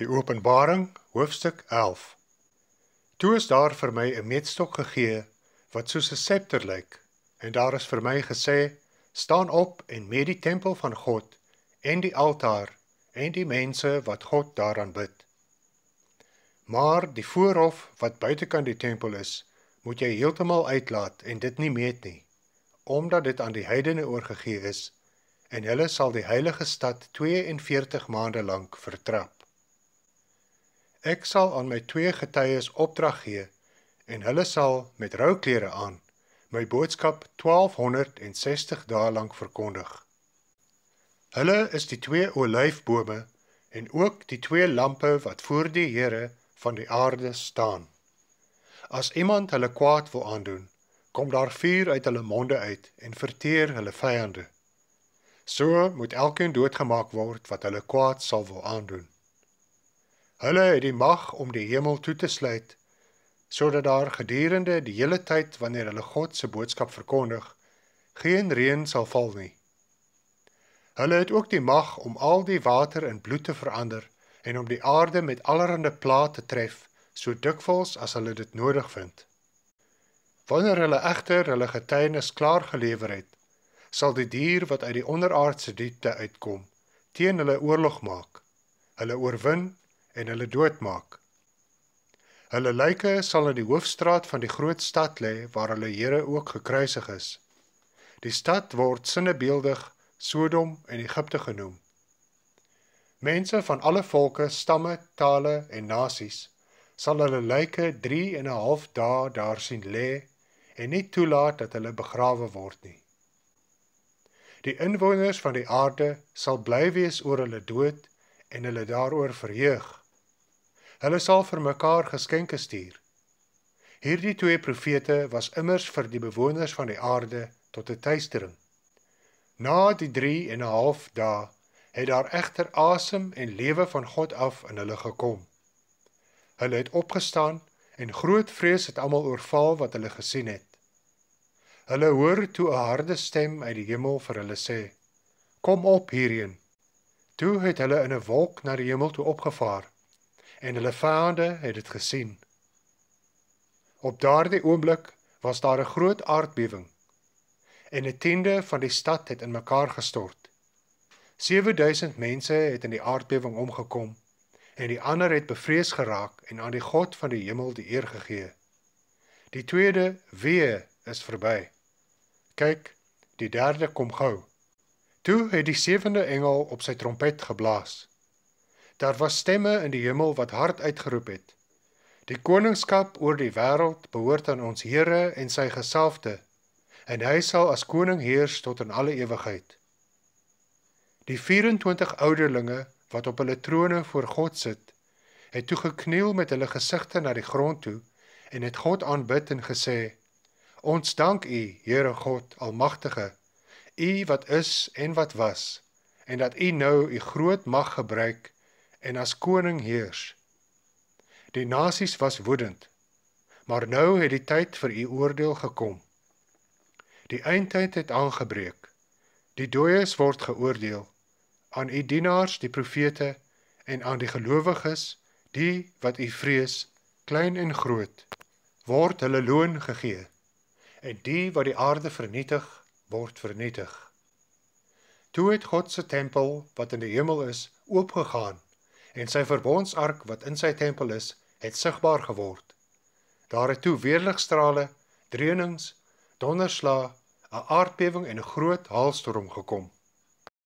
Die Openbaring hoofstuk 11. Toe is daar vir my 'n meetstok gegee wat soos 'n septer lyk en daar is vir my gesê: "Staan op en meet die tempel van God en die altaar en die mense wat God daaraan bid." Maar die voorhof wat buitekant die tempel is, moet jy heeltemal uitlaat en dit nie meet nie, omdat dit aan die heidene oorgegee is en hulle sal die heilige stad 42 maande lank vertrap. Ek sal aan my twee getuies opdrag gee en hulle sal met rou klere aan my boodskap 1260 dae lank verkondig. Hulle is die twee olyfbome en ook die twee lampe wat voor die Here van die aarde staan. As iemand hulle kwaad wil aandoen, kom daar vuur uit hulle monde uit en verteer hulle vyande. So moet elkeen doodgemaak word wat hulle kwaad sal wil aandoen. Hulle het die mag om die hemel toe te sluit sodat daar gedurende die hele tyd wanneer hulle God se boodskap verkondig, geen reën sal val nie. Hulle het ook die mag om al die water in bloed te verander en om die aarde met allerlei plaae te tref so dikwels as hulle dit nodig vind. Wanneer hulle egter hulle getuienis klaar gelewer het, sal die dier wat uit die onderaardse diepte uitkom, teen hulle oorlog maak. Hulle oorwin en hulle doodmaak. Hulle lyke sal in die hoofstraat van die groot stad lê waar hulle Here ook gekruisig is. Die stad word sinnebeeldig Sodom en Egipte genoem. Mense van alle volke, stamme, tale en nasies sal hulle lyke 3 en 'n half dae daar sien lê en nie toelaat dat hulle begrawe word nie. Die inwoners van die aarde sal bly wees oor hulle dood en hulle daaroor verheug. Hulle sal vir mekaar geskenke stuur. Hierdie twee profete was immers vir die bewoners van die aarde tot 'n tuistering. Na die 3 en 'n half dae het daar egter asem en lewe van God af in hulle gekom. Hulle het opgestaan en groot vrees het almal oorval wat hulle gesien het. Hulle hoor toe 'n harde stem uit die hemel vir hulle sê: "Kom op hierheen." Toe het hulle in 'n wolk na die hemel toe opgevaar en hulle vyande het dit gesien. Op daardie oomblik was daar 'n groot aardbewing en 'n tiende van die stad het in mekaar gestort. 7000 mense het in die aardbewing omgekom en die ander het bevrees geraak en aan die God van die hemel die eer gegee. Die tweede wee is verby. Kyk, die derde kom gou. Toe het die sewende engel op sy trompet geblaas daar was stemme in die hemel wat hard uitgeroep het: Die koningskap oor die wêreld behoort aan ons Here en sy gesalfde, en hy sal as koning heers tot in alle ewigheid. Die 24 ouderlinge wat op hulle trone voor God sit, het toe gekniel met hulle gesigte na die grond toe en het God aanbid en gesê: Ons dank U, Here God Almagtige, U wat is en wat was, en dat U nou U groot mag gebruik en as koning heers. Die nasies was woedend, maar nou het die tyd vir u oordeel gekom. Die eindtyd het aangebreek. Die dooies word geoordeel aan u die dienaars, die profete en aan die gelowiges, die wat u vrees, klein en groot, word hulle loon gegee. En die wat die aarde vernietig, word vernietig. Toe het God se tempel wat in die hemel is, oopgegaan en sy verbondsark wat in sy tempel is, het sigbaar geword. Daar het toe weerligstrale, dreunings, donderslae, 'n aardbewing en 'n groot haalstorm gekom.